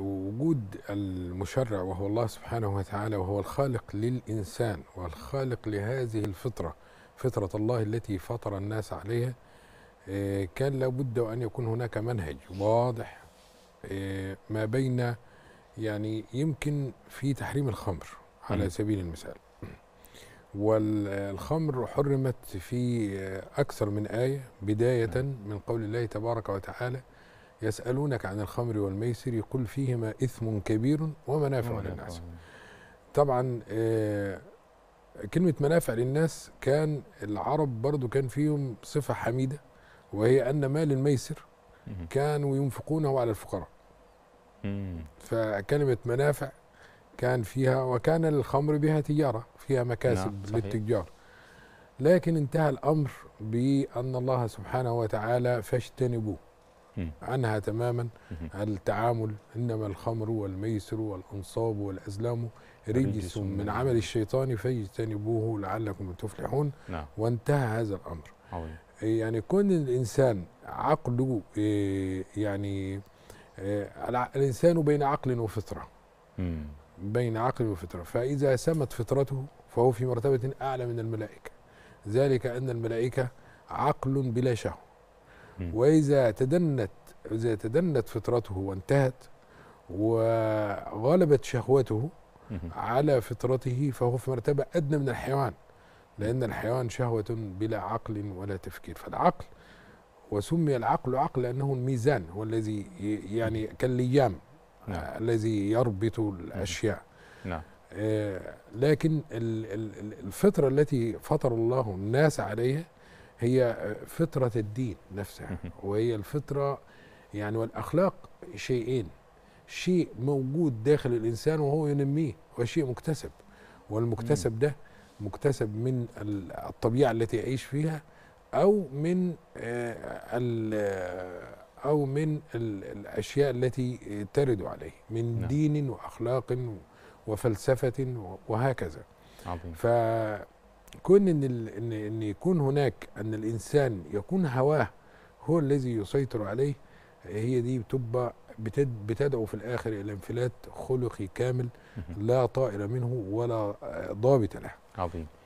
وجود المشرع وهو الله سبحانه وتعالى وهو الخالق للإنسان والخالق لهذه الفطرة فطرة الله التي فطر الناس عليها آه، كان لابد أن يكون هناك منهج واضح آه، ما بين يعني يمكن في تحريم الخمر على سبيل المثال والخمر حرمت في آه، أكثر من آية بداية من قول الله تبارك وتعالى يسألونك عن الخمر والميسر قل فيهما إثم كبير ومنافع للناس طبعا آه، كلمة منافع للناس كان العرب برضو كان فيهم صفة حميدة وهي أن مال الميسر كانوا ينفقونه على الفقراء فكلمة منافع كان فيها وكان الخمر بها تجارة فيها مكاسب نعم للتجار لكن انتهى الأمر بأن الله سبحانه وتعالى فاجتنبوه عنها تماما التعامل إنما الخمر والميسر والأنصاب والأزلام رجس من عمل الشيطان فاجتنبوه لعلكم تفلحون نعم. وانتهى هذا الأمر إيه، يعني كون الإنسان عقله إيه، يعني إيه، الإنسان بين عقل وفطرة بين عقل وفطرة فإذا سمت فطرته فهو في مرتبة أعلى من الملائكة ذلك أن الملائكة عقل بلا شهوة وإذا تدنت إذا تدنت فطرته وانتهت وغلبت شهوته على فطرته فهو في مرتبة أدنى من الحيوان لأن الحيوان شهوة بلا عقل ولا تفكير فالعقل وسمي العقل عقل لأنه الميزان هو الذي يعني كالليام نعم. آه، الذي يربط الأشياء نعم. آه لكن الفطرة التي فطر الله الناس عليها هي فطرة الدين نفسها وهي الفطرة يعني والأخلاق شيئين شيء موجود داخل الإنسان وهو ينميه وشيء مكتسب والمكتسب ده مكتسب من الطبيعة التي يعيش فيها أو من آه، أو من الأشياء التي ترد عليه من نعم. دين وأخلاق وفلسفة وهكذا عظيم كون ان ان ان يكون هناك ان الانسان يكون هواه هو الذي يسيطر عليه هي دي بتبقى بتدعو في الاخر الى انفلات خلقي كامل لا طائل منه ولا آه، ضابط له. عظيم.